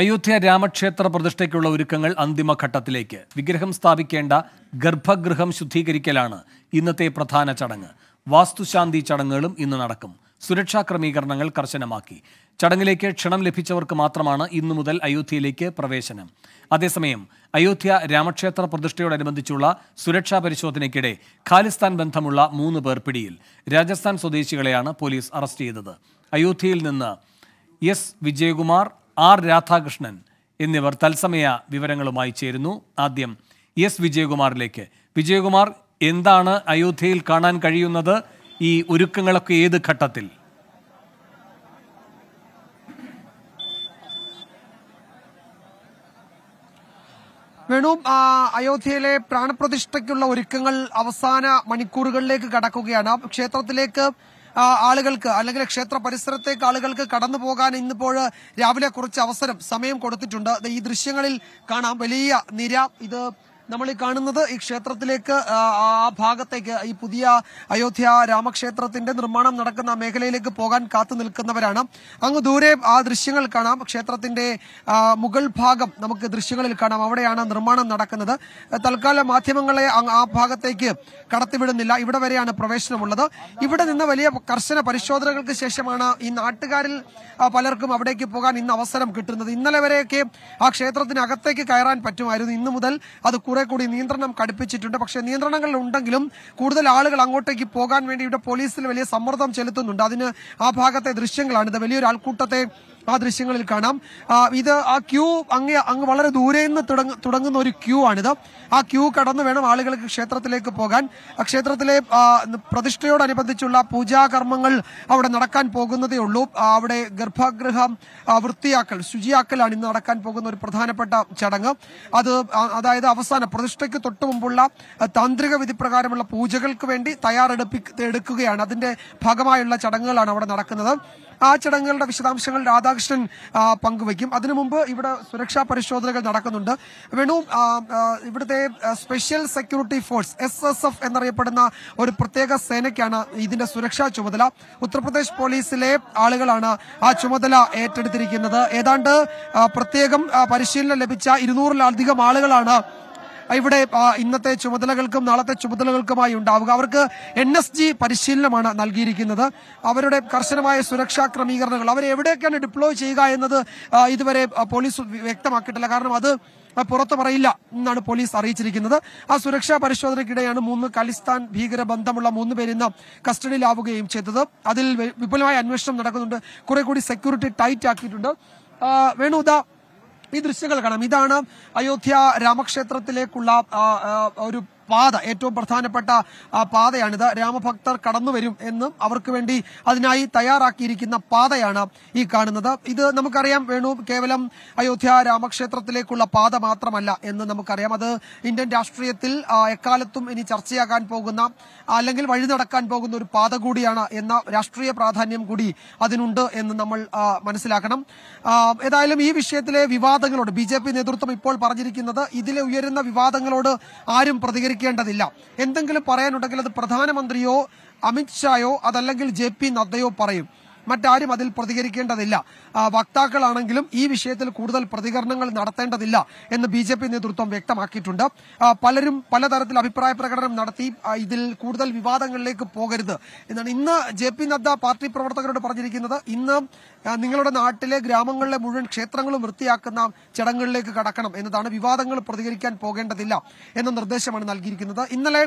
അയോധ്യ രാമക്ഷേത്ര പ്രതിഷ്ഠയ്ക്കുള്ള ഒരുക്കങ്ങൾ അന്തിമഘട്ടത്തിലേക്ക് വിഗ്രഹം സ്ഥാപിക്കേണ്ട ഗർഭഗൃഹം ശുദ്ധീകരിക്കലാണ് ഇന്നത്തെ പ്രധാന ചടങ്ങ് വാസ്തുശാന്തി ചടങ്ങുകളും ഇന്ന് നടക്കും സുരക്ഷാ ക്രമീകരണങ്ങൾ കർശനമാക്കി ചടങ്ങിലേക്ക് ക്ഷണം ലഭിച്ചവർക്ക് മാത്രമാണ് ഇന്നു മുതൽ അയോധ്യയിലേക്ക് പ്രവേശനം അതേസമയം അയോധ്യ രാമക്ഷേത്ര പ്രതിഷ്ഠയോടനുബന്ധിച്ചുള്ള സുരക്ഷാ പരിശോധനയ്ക്കിടെ ഖാലിസ്ഥാൻ ബന്ധമുള്ള മൂന്ന് പേർ പിടിയിൽ രാജസ്ഥാൻ സ്വദേശികളെയാണ് പോലീസ് അറസ്റ്റ് ചെയ്തത് അയോധ്യയിൽ നിന്ന് എസ് വിജയകുമാർ ആർ രാധാകൃഷ്ണൻ എന്നിവർ തത്സമയ വിവരങ്ങളുമായി ചേരുന്നു ആദ്യം എസ് വിജയകുമാറിലേക്ക് വിജയകുമാർ എന്താണ് അയോധ്യയിൽ കാണാൻ കഴിയുന്നത് ഈ ഒരുക്കങ്ങളൊക്കെ ഏത് ഘട്ടത്തിൽ വേണു അയോധ്യയിലെ പ്രാണപ്രതിഷ്ഠയ്ക്കുള്ള ഒരുക്കങ്ങൾ അവസാന മണിക്കൂറുകളിലേക്ക് കടക്കുകയാണ് ക്ഷേത്രത്തിലേക്ക് ആളുകൾക്ക് അല്ലെങ്കിൽ ക്ഷേത്ര പരിസരത്തേക്ക് ആളുകൾക്ക് കടന്നു പോകാൻ ഇന്നിപ്പോൾ രാവിലെ കുറച്ച് അവസരം സമയം കൊടുത്തിട്ടുണ്ട് ഈ ദൃശ്യങ്ങളിൽ കാണാം വലിയ നിര ഇത് നമ്മൾ ഈ കാണുന്നത് ഈ ക്ഷേത്രത്തിലേക്ക് ആ ഭാഗത്തേക്ക് ഈ പുതിയ അയോധ്യ രാമക്ഷേത്രത്തിന്റെ നിർമ്മാണം നടക്കുന്ന മേഖലയിലേക്ക് പോകാൻ കാത്തു നിൽക്കുന്നവരാണ് അങ്ങ് ദൂരെ ആ ദൃശ്യങ്ങൾ കാണാം ക്ഷേത്രത്തിന്റെ മുകൾ ഭാഗം നമുക്ക് ദൃശ്യങ്ങളിൽ കാണാം അവിടെയാണ് നിർമ്മാണം നടക്കുന്നത് തൽക്കാല മാധ്യമങ്ങളെ ആ ഭാഗത്തേക്ക് കടത്തിവിടുന്നില്ല ഇവിടെ വരെയാണ് പ്രവേശനമുള്ളത് ഇവിടെ നിന്ന് വലിയ കർശന പരിശോധനകൾക്ക് ശേഷമാണ് ഈ നാട്ടുകാരിൽ പലർക്കും അവിടേക്ക് പോകാൻ ഇന്ന് അവസരം കിട്ടുന്നത് ഇന്നലെ വരെയൊക്കെ ആ ക്ഷേത്രത്തിനകത്തേക്ക് കയറാൻ പറ്റുമായിരുന്നു ഇന്നു മുതൽ അത് കുറെ കൂടി നിയന്ത്രണം കടുപ്പിച്ചിട്ടുണ്ട് പക്ഷേ നിയന്ത്രണങ്ങൾ ഉണ്ടെങ്കിലും കൂടുതൽ ആളുകൾ അങ്ങോട്ടേക്ക് പോകാൻ വേണ്ടി ഇവിടെ പോലീസിൽ വലിയ സമ്മർദ്ദം ചെലുത്തുന്നുണ്ട് അതിന് ആ ഭാഗത്തെ ദൃശ്യങ്ങളാണിത് വലിയൊരു ആൾക്കൂട്ടത്തെ ആ ദൃശ്യങ്ങളിൽ കാണാം ഇത് ആ ക്യൂ അങ്ങ് അങ്ങ് വളരെ ദൂരെ നിന്ന് തുടങ്ങുന്ന ഒരു ക്യൂ ആണിത് ആ ക്യൂ കടന്നു വേണം ആളുകൾക്ക് ക്ഷേത്രത്തിലേക്ക് പോകാൻ ക്ഷേത്രത്തിലെ പ്രതിഷ്ഠയോടനുബന്ധിച്ചുള്ള പൂജാകർമ്മങ്ങൾ അവിടെ നടക്കാൻ പോകുന്നതേ ഉള്ളൂ അവിടെ ഗർഭഗൃഹം വൃത്തിയാക്കൽ ശുചിയാക്കലാണ് ഇന്ന് നടക്കാൻ പോകുന്ന ഒരു പ്രധാനപ്പെട്ട ചടങ്ങ് അത് അതായത് അവസാന പ്രതിഷ്ഠയ്ക്ക് തൊട്ടു മുമ്പുള്ള താന്ത്രിക വിധി പ്രകാരമുള്ള പൂജകൾക്ക് വേണ്ടി തയ്യാറെടുപ്പി എടുക്കുകയാണ് അതിന്റെ ഭാഗമായുള്ള ചടങ്ങുകളാണ് അവിടെ നടക്കുന്നത് ആ ചടങ്ങുകളുടെ വിശദാംശങ്ങൾ രാധാ രാധാകൃഷ്ണൻ പങ്കുവയ്ക്കും അതിനു മുമ്പ് ഇവിടെ സുരക്ഷാ പരിശോധനകൾ നടക്കുന്നുണ്ട് വേണു ഇവിടുത്തെ special security force S S F എന്നറിയപ്പെടുന്ന ഒരു പ്രത്യേക സേനയ്ക്കാണ് ഇതിന്റെ സുരക്ഷാ ചുമതല ഉത്തർപ്രദേശ് പോലീസിലെ ആളുകളാണ് ആ ചുമതല ഏറ്റെടുത്തിരിക്കുന്നത് ഏതാണ്ട് പ്രത്യേകം പരിശീലനം ലഭിച്ച ഇരുന്നൂറിലധികം ആളുകളാണ് ഇവിടെ ഇന്നത്തെ ചുമതലകൾക്കും നാളത്തെ ചുമതലകൾക്കുമായി ഉണ്ടാവുക അവർക്ക് എൻ എസ് ജി പരിശീലനമാണ് നൽകിയിരിക്കുന്നത് അവരുടെ കർശനമായ സുരക്ഷാ ക്രമീകരണങ്ങൾ അവരെ എവിടെയൊക്കെയാണ് ഡിപ്ലോയ് ചെയ്യുക എന്നത് ഇതുവരെ പോലീസ് വ്യക്തമാക്കിയിട്ടില്ല കാരണം അത് പുറത്തു പറയില്ല എന്നാണ് പോലീസ് അറിയിച്ചിരിക്കുന്നത് ആ സുരക്ഷാ പരിശോധനയ്ക്കിടെയാണ് മൂന്ന് ഖലിസ്ഥാൻ ഭീകര ബന്ധമുള്ള മൂന്ന് പേര് ഇന്ന് കസ്റ്റഡിയിലാവുകയും ചെയ്തത് അതിൽ വിപുലമായ അന്വേഷണം നടക്കുന്നുണ്ട് കുറെ കൂടി സെക്യൂരിറ്റി ടൈറ്റ് ആക്കിയിട്ടുണ്ട് വേണുദാ ഈ ദൃശ്യങ്ങൾ കാണാം ഇതാണ് അയോധ്യ രാമക്ഷേത്രത്തിലേക്കുള്ള ഒരു പാത ഏറ്റവും പ്രധാനപ്പെട്ട പാതയാണിത് രാമഭക്തർ കടന്നു വരും എന്നും അവർക്ക് വേണ്ടി അതിനായി തയ്യാറാക്കിയിരിക്കുന്ന പാതയാണ് ഈ കാണുന്നത് ഇത് നമുക്കറിയാം വേണു കേവലം അയോധ്യ രാമക്ഷേത്രത്തിലേക്കുള്ള പാത മാത്രമല്ല എന്ന് നമുക്കറിയാം അത് ഇന്ത്യൻ രാഷ്ട്രീയത്തിൽ എക്കാലത്തും ഇനി ചർച്ചയാകാൻ പോകുന്ന അല്ലെങ്കിൽ വഴി നടക്കാൻ പോകുന്ന ഒരു പാത കൂടിയാണ് എന്ന രാഷ്ട്രീയ പ്രാധാന്യം കൂടി അതിനുണ്ട് എന്ന് നമ്മൾ മനസ്സിലാക്കണം ഏതായാലും ഈ വിഷയത്തിലെ വിവാദങ്ങളോട് ബി നേതൃത്വം ഇപ്പോൾ പറഞ്ഞിരിക്കുന്നത് ഇതിലെ ഉയരുന്ന വിവാദങ്ങളോട് ആരും പ്രതികരിക്കും ഇരിക്കേണ്ടതില്ല എന്തെങ്കിലും പറയാനുണ്ടെങ്കിൽ അത് പ്രധാനമന്ത്രിയോ അമിത്ഷായോ അതല്ലെങ്കിൽ ജെ പി നദ്ദയോ പറയും മറ്റാരും അതിൽ പ്രതികരിക്കേണ്ടതില്ല വക്താക്കളാണെങ്കിലും ഈ വിഷയത്തിൽ കൂടുതൽ പ്രതികരണങ്ങൾ നടത്തേണ്ടതില്ല എന്ന് ബി നേതൃത്വം വ്യക്തമാക്കിയിട്ടുണ്ട് പലരും പലതരത്തിൽ അഭിപ്രായ പ്രകടനം നടത്തി ഇതിൽ കൂടുതൽ വിവാദങ്ങളിലേക്ക് പോകരുത് എന്നാണ് ഇന്ന് ജെ നദ്ദ പാർട്ടി പ്രവർത്തകരോട് പറഞ്ഞിരിക്കുന്നത് ഇന്ന് നിങ്ങളുടെ നാട്ടിലെ ഗ്രാമങ്ങളിലെ മുഴുവൻ ക്ഷേത്രങ്ങളും വൃത്തിയാക്കുന്ന ചടങ്ങുകളിലേക്ക് കടക്കണം എന്നതാണ് വിവാദങ്ങൾ പ്രതികരിക്കാൻ പോകേണ്ടതില്ല എന്ന നിർദ്ദേശമാണ് നൽകിയിരിക്കുന്നത് ഇന്നലെ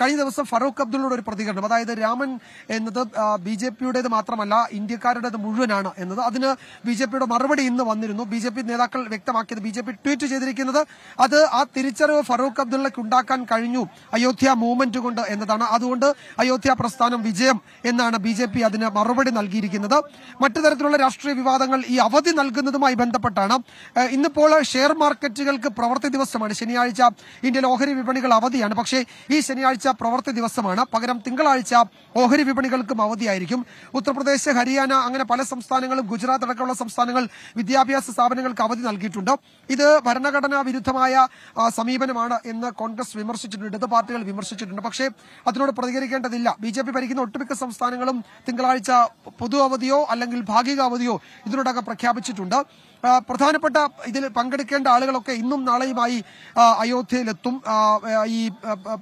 കഴിഞ്ഞ ദിവസം ഫറൂഖ് അബ്ദുള്ളയുടെ ഒരു പ്രതികരണം അതായത് രാമൻ എന്നത് ബി ജെ പിയുടേത് മാത്രമല്ല ഇന്ത്യക്കാരുടേത് മുഴുവനാണ് എന്നത് അതിന് ബി ജെ പിയുടെ മറുപടി ഇന്ന് വന്നിരുന്നു ബി ജെ പി നേതാക്കൾ വ്യക്തമാക്കിയത് ബി ജെ പി ട്വീറ്റ് ചെയ്തിരിക്കുന്നത് അത് ആ തിരിച്ചറിവ് ഫറൂഖ് അബ്ദുള്ളയ്ക്ക് ഉണ്ടാക്കാൻ കഴിഞ്ഞു അയോധ്യ മൂവ്മെന്റ് കൊണ്ട് എന്നതാണ് അതുകൊണ്ട് അയോധ്യ പ്രസ്ഥാനം വിജയം എന്നാണ് ബി ജെ പി അതിന് മറുപടി നൽകിയിരിക്കുന്നത് മറ്റു തരത്തിലുള്ള രാഷ്ട്രീയ വിവാദങ്ങൾ ഈ അവധി നൽകുന്നതുമായി ബന്ധപ്പെട്ടാണ് ഇന്നിപ്പോൾ ഷെയർ മാർക്കറ്റുകൾക്ക് പ്രവൃത്തി ദിവസമാണ് ശനിയാഴ്ച ഇന്ത്യയിലെ ഓഹരി വിപണികൾ അവധിയാണ് പക്ഷേ ഈ ശനിയാഴ്ച ശനിയാഴ്ച പ്രവൃത്തി ദിവസമാണ് പകരം തിങ്കളാഴ്ച ഓഹരി വിപണികൾക്കും അവധിയായിരിക്കും ഉത്തർപ്രദേശ് ഹരിയാന അങ്ങനെ പല സംസ്ഥാനങ്ങളും ഗുജറാത്ത് അടക്കമുള്ള സംസ്ഥാനങ്ങൾ വിദ്യാഭ്യാസ സ്ഥാപനങ്ങൾക്ക് അവധി നൽകിയിട്ടുണ്ട് ഇത് ഭരണഘടനാ വിരുദ്ധമായ സമീപനമാണ് എന്ന് കോൺഗ്രസ് വിമർശിച്ചിട്ടുണ്ട് ഇടത് പാർട്ടികൾ വിമർശിച്ചിട്ടുണ്ട് പക്ഷേ അതിനോട് പ്രതികരിക്കേണ്ടതില്ല ബി ജെ പി ഭരിക്കുന്ന ഒട്ടുമിക്ക സംസ്ഥാനങ്ങളും തിങ്കളാഴ്ച പൊതു അവധിയോ അല്ലെങ്കിൽ ഭാഗിക അവധിയോ ഇതിനോടകം പ്രഖ്യാപിച്ചിട്ടുണ്ട് പ്രധാനപ്പെട്ട ഇതിൽ പങ്കെടുക്കേണ്ട ആളുകളൊക്കെ ഇന്നും നാളെയുമായി അയോധ്യയിലെത്തും ഈ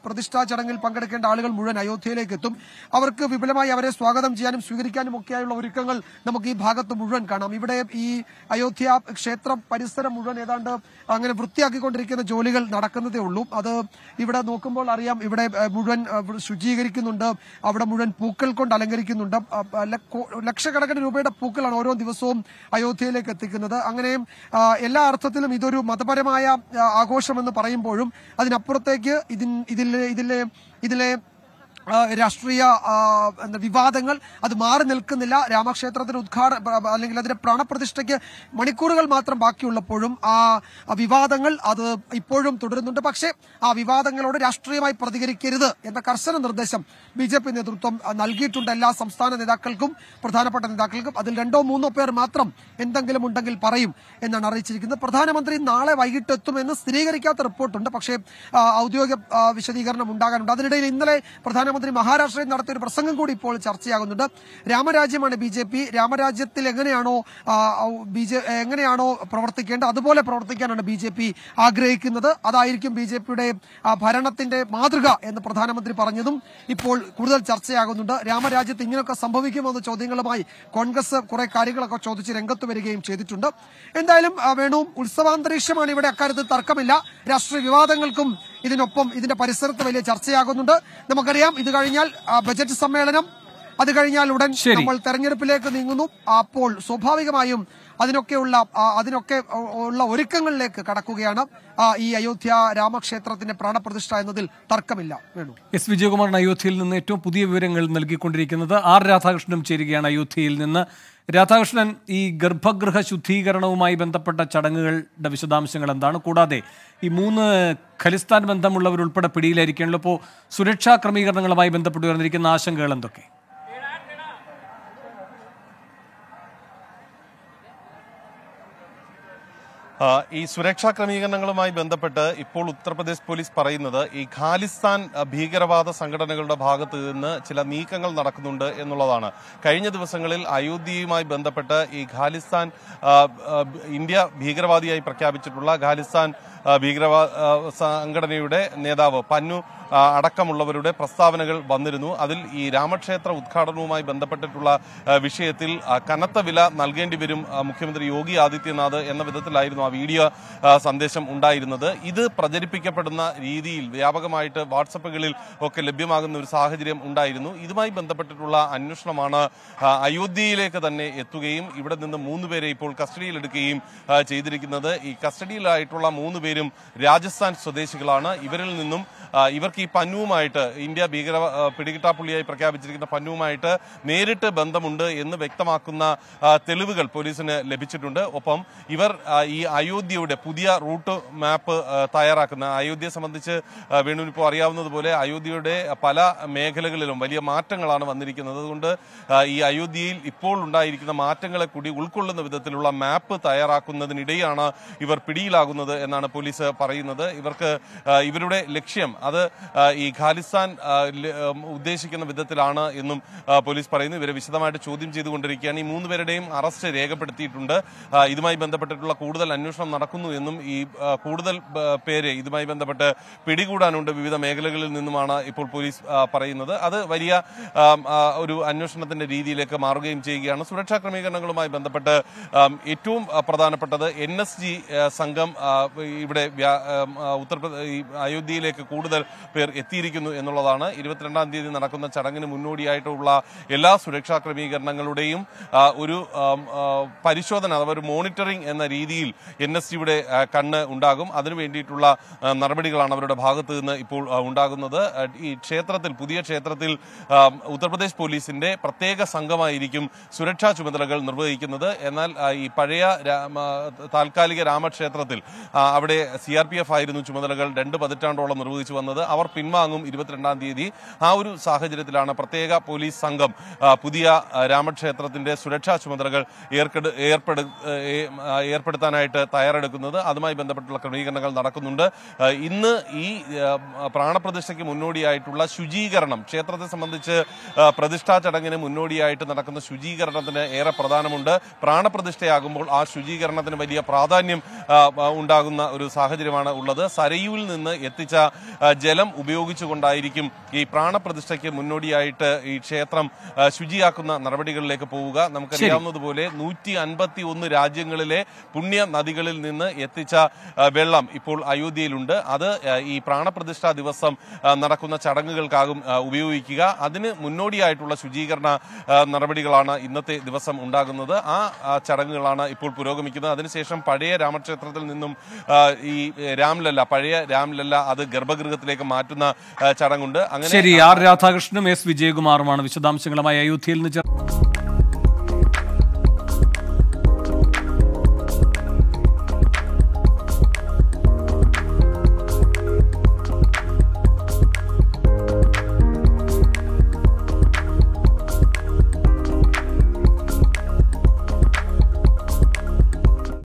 പ്രതിഷ്ഠാ ചടങ്ങിൽ പങ്കെടുക്കേണ്ട ആളുകൾ മുഴുവൻ അയോധ്യയിലേക്ക് എത്തും അവർക്ക് വിപുലമായി അവരെ സ്വാഗതം ചെയ്യാനും സ്വീകരിക്കാനും ഒക്കെയായുള്ള ഒരുക്കങ്ങൾ നമുക്ക് ഈ ഭാഗത്ത് മുഴുവൻ കാണാം ഇവിടെ ഈ അയോധ്യ ക്ഷേത്രം പരിസരം മുഴുവൻ ഏതാണ്ട് അങ്ങനെ വൃത്തിയാക്കിക്കൊണ്ടിരിക്കുന്ന ജോലികൾ നടക്കുന്നതേ ഉള്ളൂ അത് ഇവിടെ നോക്കുമ്പോൾ അറിയാം ഇവിടെ മുഴുവൻ ശുചീകരിക്കുന്നുണ്ട് അവിടെ മുഴുവൻ പൂക്കൾ കൊണ്ട് അലങ്കരിക്കുന്നുണ്ട് ലക്ഷക്കണക്കിന് രൂപയുടെ പൂക്കളാണ് ഓരോ ദിവസവും അയോധ്യയിലേക്ക് എത്തിക്കുന്നത് അങ്ങനെയും എല്ലാ അർത്ഥത്തിലും ഇതൊരു മതപരമായ ആഘോഷമെന്ന് പറയുമ്പോഴും അതിനപ്പുറത്തേക്ക് ഇതിൽ ഇതിലെ ഇതിലെ രാഷ്ട്രീയ വിവാദങ്ങൾ അത് മാറി നിൽക്കുന്നില്ല രാമക്ഷേത്രത്തിന് ഉദ്ഘാടന അല്ലെങ്കിൽ അതിന്റെ പ്രാണപ്രതിഷ്ഠയ്ക്ക് മണിക്കൂറുകൾ മാത്രം ബാക്കിയുള്ളപ്പോഴും ആ വിവാദങ്ങൾ അത് ഇപ്പോഴും തുടരുന്നുണ്ട് പക്ഷേ ആ വിവാദങ്ങളോട് രാഷ്ട്രീയമായി പ്രതികരിക്കരുത് എന്ന കർശന നിർദ്ദേശം ബി ജെ പി നേതൃത്വം നൽകിയിട്ടുണ്ട് എല്ലാ സംസ്ഥാന നേതാക്കൾക്കും പ്രധാനപ്പെട്ട നേതാക്കൾക്കും അതിൽ രണ്ടോ മൂന്നോ പേർ മാത്രം എന്തെങ്കിലും ഉണ്ടെങ്കിൽ പറയും എന്നാണ് അറിയിച്ചിരിക്കുന്നത് പ്രധാനമന്ത്രി നാളെ വൈകിട്ട് എത്തുമെന്ന് സ്ഥിരീകരിക്കാത്ത റിപ്പോർട്ടുണ്ട് പക്ഷേ ഔദ്യോഗിക വിശദീകരണം ഉണ്ടാകാനുണ്ട് അതിനിടയിൽ ഇന്നലെ പ്രധാനമന്ത്രി മുഖ്യമന്ത്രി മഹാരാഷ്ട്രയിൽ നടത്തിയ ഒരു പ്രസംഗം കൂടി ഇപ്പോൾ ചർച്ചയാകുന്നുണ്ട് രാമരാജ്യമാണ് ബി ജെ പി രാമരാജ്യത്തിൽ എങ്ങനെയാണോ ബി ജെ എങ്ങനെയാണോ പ്രവർത്തിക്കേണ്ടത് അതുപോലെ പ്രവർത്തിക്കാനാണ് ബി ജെ പി ആഗ്രഹിക്കുന്നത് അതായിരിക്കും ബി ജെ പിയുടെ ഭരണത്തിന്റെ മാതൃക എന്ന് പ്രധാനമന്ത്രി പറഞ്ഞതും ഇപ്പോൾ കൂടുതൽ ചർച്ചയാകുന്നുണ്ട് രാമരാജ്യത്ത് ഇങ്ങനെയൊക്കെ സംഭവിക്കുമെന്ന ചോദ്യങ്ങളുമായി കോൺഗ്രസ് കുറെ കാര്യങ്ങളൊക്കെ ചോദിച്ച് രംഗത്ത് വരികയും ചെയ്തിട്ടുണ്ട് എന്തായാലും വേണു ഉത്സവാന്തരീക്ഷമാണ് ഇവിടെ അക്കാര്യത്തിൽ തർക്കമില്ല രാഷ്ട്രീയ വിവാദങ്ങൾക്കും ഇതിനൊപ്പം ഇതിന്റെ പരിസരത്ത് വലിയ ചർച്ചയാകുന്നുണ്ട് നമുക്കറിയാം ഇത് കഴിഞ്ഞാൽ ബജറ്റ് സമ്മേളനം അത് കഴിഞ്ഞാൽ ഉടൻ നമ്മൾ തെരഞ്ഞെടുപ്പിലേക്ക് നീങ്ങുന്നു അപ്പോൾ സ്വാഭാവികമായും അതിനൊക്കെയുള്ള അതിനൊക്കെ ഉള്ള ഒരുക്കങ്ങളിലേക്ക് കടക്കുകയാണ് ഈ അയോധ്യ രാമക്ഷേത്രത്തിന്റെ പ്രാണപ്രതിഷ്ഠ എന്നതിൽ തർക്കമില്ല വേണു എസ് വിജയകുമാർ അയോധ്യയിൽ നിന്ന് ഏറ്റവും പുതിയ വിവരങ്ങൾ നൽകിക്കൊണ്ടിരിക്കുന്നത് ആർ രാധാകൃഷ്ണനും ചേരുകയാണ് അയോധ്യയിൽ നിന്ന് രാധാകൃഷ്ണൻ ഈ ഗർഭഗൃഹ ശുദ്ധീകരണവുമായി ബന്ധപ്പെട്ട ചടങ്ങുകളുടെ വിശദാംശങ്ങൾ എന്താണ് കൂടാതെ ഈ മൂന്ന് ഖലിസ്ഥാൻ ബന്ധമുള്ളവരുൾപ്പെടെ പിടിയിലായിരിക്കണല്ലോ സുരക്ഷാ ക്രമീകരണങ്ങളുമായി ബന്ധപ്പെട്ട് വന്നിരിക്കുന്ന ആശങ്കകൾ എന്തൊക്കെ ഈ സുരക്ഷാ ക്രമീകരണങ്ങളുമായി ബന്ധപ്പെട്ട് ഇപ്പോൾ ഉത്തർപ്രദേശ് പോലീസ് പറയുന്നത് ഈ ഖാലിസ്ഥാൻ ഭീകരവാദ സംഘടനകളുടെ ഭാഗത്ത് നിന്ന് ചില നീക്കങ്ങൾ നടക്കുന്നുണ്ട് എന്നുള്ളതാണ് കഴിഞ്ഞ ദിവസങ്ങളിൽ അയോധ്യയുമായി ബന്ധപ്പെട്ട് ഈ ഖാലിസ്ഥാൻ ഇന്ത്യ ഭീകരവാദിയായി പ്രഖ്യാപിച്ചിട്ടുള്ള ഖാലിസ്ഥാൻ ഭീകരവാദ സംഘടനയുടെ നേതാവ് പന്നു അടക്കമുള്ളവരുടെ പ്രസ്താവനകൾ വന്നിരുന്നു അതിൽ ഈ രാമക്ഷേത്ര ഉദ്ഘാടനവുമായി ബന്ധപ്പെട്ടിട്ടുള്ള വിഷയത്തിൽ കനത്ത വില നൽകേണ്ടി വരും മുഖ്യമന്ത്രി യോഗി ആദിത്യനാഥ് എന്ന വിധത്തിലായിരുന്നു ആ വീഡിയോ സന്ദേശം ഉണ്ടായിരുന്നത് ഇത് പ്രചരിപ്പിക്കപ്പെടുന്ന രീതിയിൽ വ്യാപകമായിട്ട് വാട്സപ്പുകളിൽ ഒക്കെ ലഭ്യമാകുന്ന ഒരു സാഹചര്യം ഉണ്ടായിരുന്നു ഇതുമായി ബന്ധപ്പെട്ടിട്ടുള്ള അന്വേഷണമാണ് അയോധ്യയിലേക്ക് തന്നെ എത്തുകയും ഇവിടെ നിന്ന് മൂന്നുപേരെ ഇപ്പോൾ കസ്റ്റഡിയിലെടുക്കുകയും ചെയ്തിരിക്കുന്നത് ഈ കസ്റ്റഡിയിലായിട്ടുള്ള മൂന്ന് പേരും രാജസ്ഥാൻ സ്വദേശികളാണ് ഇവരിൽ നിന്നും ഇവർക്ക് ഈ പന്നുവുമായിട്ട് ഇന്ത്യ ഭീകര പിടികിട്ടാപ്പുള്ളിയായി പ്രഖ്യാപിച്ചിരിക്കുന്ന പന്നുവുമായിട്ട് നേരിട്ട് ബന്ധമുണ്ട് എന്ന് വ്യക്തമാക്കുന്ന തെളിവുകൾ പോലീസിന് ലഭിച്ചിട്ടുണ്ട് ഒപ്പം ഇവർ ഈ അയോധ്യയുടെ പുതിയ റൂട്ട് മാപ്പ് തയ്യാറാക്കുന്ന അയോധ്യയെ സംബന്ധിച്ച് ഇപ്പോൾ അറിയാവുന്നതുപോലെ അയോധ്യയുടെ പല മേഖലകളിലും വലിയ മാറ്റങ്ങളാണ് വന്നിരിക്കുന്നത് അതുകൊണ്ട് ഈ അയോധ്യയിൽ ഇപ്പോൾ ഉണ്ടായിരിക്കുന്ന മാറ്റങ്ങളെ കൂടി ഉൾക്കൊള്ളുന്ന വിധത്തിലുള്ള മാപ്പ് തയ്യാറാക്കുന്നതിനിടെയാണ് ഇവർ പിടിയിലാകുന്നത് എന്നാണ് പോലീസ് പോലീസ് പറയുന്നത് ഇവർക്ക് ഇവരുടെ ലക്ഷ്യം അത് ഈ ഖാലിസ്ഥാൻ ഉദ്ദേശിക്കുന്ന വിധത്തിലാണ് എന്നും പോലീസ് പറയുന്നു ഇവരെ വിശദമായിട്ട് ചോദ്യം ചെയ്തുകൊണ്ടിരിക്കുകയാണ് ഈ മൂന്ന് പേരുടെയും അറസ്റ്റ് രേഖപ്പെടുത്തിയിട്ടുണ്ട് ഇതുമായി ബന്ധപ്പെട്ടിട്ടുള്ള കൂടുതൽ അന്വേഷണം നടക്കുന്നു എന്നും ഈ കൂടുതൽ പേരെ ഇതുമായി ബന്ധപ്പെട്ട് പിടികൂടാനുണ്ട് വിവിധ മേഖലകളിൽ നിന്നുമാണ് ഇപ്പോൾ പോലീസ് പറയുന്നത് അത് വലിയ ഒരു അന്വേഷണത്തിന്റെ രീതിയിലേക്ക് മാറുകയും ചെയ്യുകയാണ് സുരക്ഷാ ക്രമീകരണങ്ങളുമായി ബന്ധപ്പെട്ട് ഏറ്റവും പ്രധാനപ്പെട്ടത് എൻ സംഘം ഇവിടെ ഇവിടെ ഉത്തർപ്രദേശ് അയോധ്യയിലേക്ക് കൂടുതൽ പേർ എത്തിയിരിക്കുന്നു എന്നുള്ളതാണ് ഇരുപത്തിരണ്ടാം തീയതി നടക്കുന്ന ചടങ്ങിന് മുന്നോടിയായിട്ടുള്ള എല്ലാ സുരക്ഷാ ക്രമീകരണങ്ങളുടെയും ഒരു പരിശോധന അഥവാ ഒരു മോണിറ്ററിംഗ് എന്ന രീതിയിൽ എൻ എസ് ജിയുടെ കണ്ണ് ഉണ്ടാകും അതിനു വേണ്ടിയിട്ടുള്ള നടപടികളാണ് അവരുടെ ഭാഗത്ത് നിന്ന് ഇപ്പോൾ ഉണ്ടാകുന്നത് ഈ ക്ഷേത്രത്തിൽ പുതിയ ക്ഷേത്രത്തിൽ ഉത്തർപ്രദേശ് പോലീസിന്റെ പ്രത്യേക സംഘമായിരിക്കും സുരക്ഷാ ചുമതലകൾ നിർവഹിക്കുന്നത് എന്നാൽ ഈ പഴയ താൽക്കാലിക രാമക്ഷേത്രത്തിൽ അവിടെ സി ആർ പി എഫ് ആയിരുന്നു ചുമതലകൾ രണ്ട് പതിറ്റാണ്ടോളം നിർവഹിച്ചു വന്നത് അവർ പിൻവാങ്ങും ഇരുപത്തിരണ്ടാം തീയതി ആ ഒരു സാഹചര്യത്തിലാണ് പ്രത്യേക പോലീസ് സംഘം പുതിയ രാമക്ഷേത്രത്തിന്റെ സുരക്ഷാ ചുമതലകൾ ഏർപ്പെടുത്താനായിട്ട് തയ്യാറെടുക്കുന്നത് അതുമായി ബന്ധപ്പെട്ടുള്ള ക്രമീകരണങ്ങൾ നടക്കുന്നുണ്ട് ഇന്ന് ഈ പ്രാണപ്രതിഷ്ഠയ്ക്ക് മുന്നോടിയായിട്ടുള്ള ശുചീകരണം ക്ഷേത്രത്തെ സംബന്ധിച്ച് പ്രതിഷ്ഠാ ചടങ്ങിന് മുന്നോടിയായിട്ട് നടക്കുന്ന ശുചീകരണത്തിന് ഏറെ പ്രധാനമുണ്ട് പ്രാണപ്രതിഷ്ഠയാകുമ്പോൾ ആ ശുചീകരണത്തിന് വലിയ പ്രാധാന്യം ഉണ്ടാകുന്ന ഒരു സാഹചര്യമാണ് ഉള്ളത് സരയുവിൽ നിന്ന് എത്തിച്ച ജലം ഉപയോഗിച്ചുകൊണ്ടായിരിക്കും ഈ പ്രാണപ്രതിഷ്ഠയ്ക്ക് മുന്നോടിയായിട്ട് ഈ ക്ഷേത്രം ശുചിയാക്കുന്ന നടപടികളിലേക്ക് പോവുക നമുക്കറിയാവുന്നതുപോലെ നൂറ്റി അൻപത്തി ഒന്ന് രാജ്യങ്ങളിലെ പുണ്യ നദികളിൽ നിന്ന് എത്തിച്ച വെള്ളം ഇപ്പോൾ അയോധ്യയിലുണ്ട് അത് ഈ പ്രാണപ്രതിഷ്ഠാ ദിവസം നടക്കുന്ന ചടങ്ങുകൾക്കാകും ഉപയോഗിക്കുക അതിന് മുന്നോടിയായിട്ടുള്ള ശുചീകരണ നടപടികളാണ് ഇന്നത്തെ ദിവസം ഉണ്ടാകുന്നത് ആ ചടങ്ങുകളാണ് ഇപ്പോൾ പുരോഗമിക്കുന്നത് അതിനുശേഷം പഴയ രാമക്ഷേത്രത്തിൽ നിന്നും ഈ രാംലല്ല പഴയ രാംലല്ല അത് ഗർഭഗൃഹത്തിലേക്ക് മാറ്റുന്ന ചടങ്ങുണ്ട് അങ്ങനെ ശരി ആർ രാധാകൃഷ്ണനും എസ് വിജയകുമാറുമാണ് വിശദാംശങ്ങളുമായി അയോധ്യയിൽ നിന്ന്